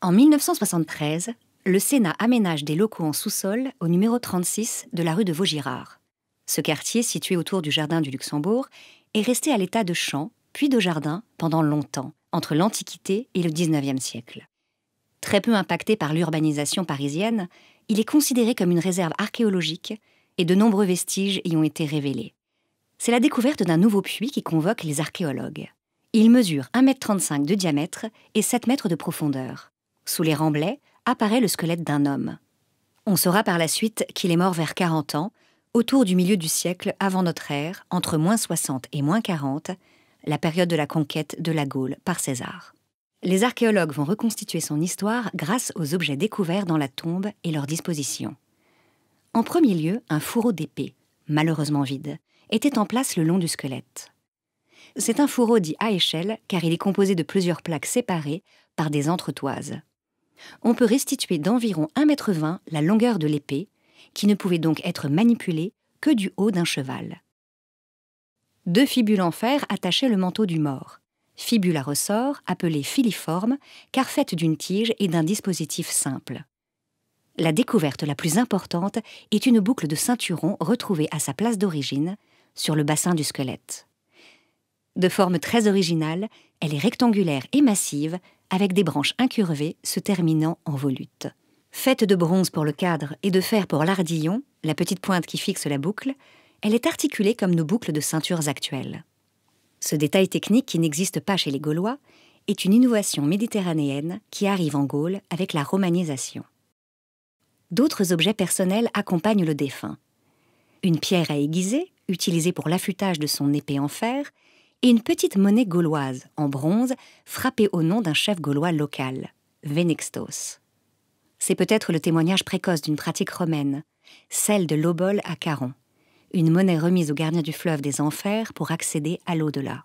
En 1973, le Sénat aménage des locaux en sous-sol au numéro 36 de la rue de Vaugirard. Ce quartier, situé autour du Jardin du Luxembourg, est resté à l'état de champ, puis de jardin, pendant longtemps, entre l'Antiquité et le XIXe siècle. Très peu impacté par l'urbanisation parisienne, il est considéré comme une réserve archéologique et de nombreux vestiges y ont été révélés. C'est la découverte d'un nouveau puits qui convoque les archéologues. Il mesure 1,35 m de diamètre et 7 m de profondeur sous les remblais, apparaît le squelette d'un homme. On saura par la suite qu'il est mort vers 40 ans, autour du milieu du siècle avant notre ère, entre moins 60 et moins 40, la période de la conquête de la Gaule par César. Les archéologues vont reconstituer son histoire grâce aux objets découverts dans la tombe et leur disposition. En premier lieu, un fourreau d'épée, malheureusement vide, était en place le long du squelette. C'est un fourreau dit à échelle car il est composé de plusieurs plaques séparées par des entretoises on peut restituer d'environ 1,20 m la longueur de l'épée, qui ne pouvait donc être manipulée que du haut d'un cheval. Deux fibules en fer attachaient le manteau du mort, fibule à ressort appelée filiforme, car faite d'une tige et d'un dispositif simple. La découverte la plus importante est une boucle de ceinturon retrouvée à sa place d'origine, sur le bassin du squelette. De forme très originale, elle est rectangulaire et massive, avec des branches incurvées se terminant en volutes. Faite de bronze pour le cadre et de fer pour l'ardillon, la petite pointe qui fixe la boucle, elle est articulée comme nos boucles de ceintures actuelles. Ce détail technique qui n'existe pas chez les Gaulois est une innovation méditerranéenne qui arrive en Gaule avec la romanisation. D'autres objets personnels accompagnent le défunt. Une pierre à aiguiser, utilisée pour l'affûtage de son épée en fer, et une petite monnaie gauloise, en bronze, frappée au nom d'un chef gaulois local, Venextos. C'est peut-être le témoignage précoce d'une pratique romaine, celle de Lobol à Caron, une monnaie remise aux gardiens du fleuve des enfers pour accéder à l'au-delà.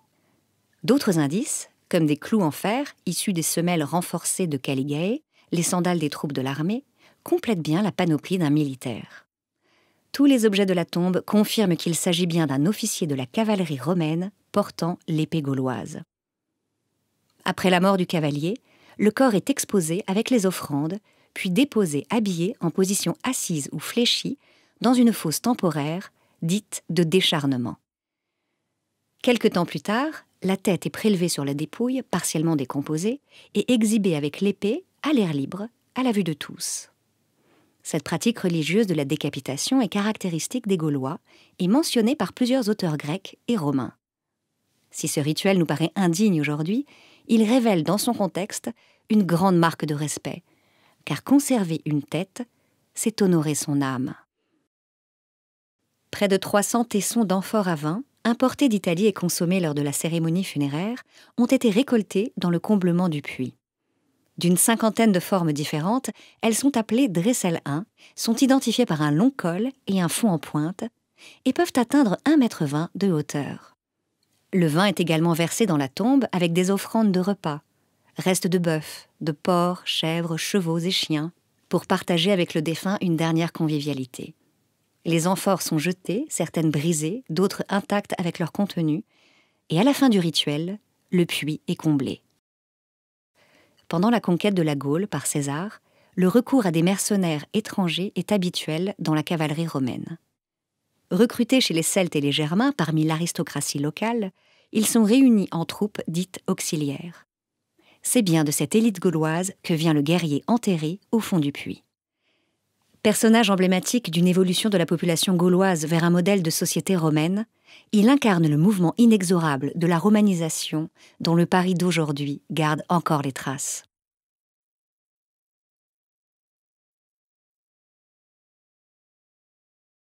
D'autres indices, comme des clous en fer issus des semelles renforcées de Caligae, les sandales des troupes de l'armée, complètent bien la panoplie d'un militaire. Tous les objets de la tombe confirment qu'il s'agit bien d'un officier de la cavalerie romaine portant l'épée gauloise. Après la mort du cavalier, le corps est exposé avec les offrandes, puis déposé habillé en position assise ou fléchie dans une fosse temporaire dite de décharnement. Quelque temps plus tard, la tête est prélevée sur la dépouille, partiellement décomposée, et exhibée avec l'épée, à l'air libre, à la vue de tous. Cette pratique religieuse de la décapitation est caractéristique des Gaulois et mentionnée par plusieurs auteurs grecs et romains. Si ce rituel nous paraît indigne aujourd'hui, il révèle dans son contexte une grande marque de respect, car conserver une tête, c'est honorer son âme. Près de 300 tessons d'amphores à vin, importés d'Italie et consommés lors de la cérémonie funéraire, ont été récoltés dans le comblement du puits. D'une cinquantaine de formes différentes, elles sont appelées dressel 1, sont identifiées par un long col et un fond en pointe, et peuvent atteindre 1,20 m de hauteur. Le vin est également versé dans la tombe avec des offrandes de repas, restes de bœuf, de porc, chèvres, chevaux et chiens, pour partager avec le défunt une dernière convivialité. Les amphores sont jetées, certaines brisées, d'autres intactes avec leur contenu, et à la fin du rituel, le puits est comblé. Pendant la conquête de la Gaule par César, le recours à des mercenaires étrangers est habituel dans la cavalerie romaine. Recrutés chez les Celtes et les Germains parmi l'aristocratie locale, ils sont réunis en troupes dites auxiliaires. C'est bien de cette élite gauloise que vient le guerrier enterré au fond du puits. Personnage emblématique d'une évolution de la population gauloise vers un modèle de société romaine, il incarne le mouvement inexorable de la romanisation dont le Paris d'aujourd'hui garde encore les traces.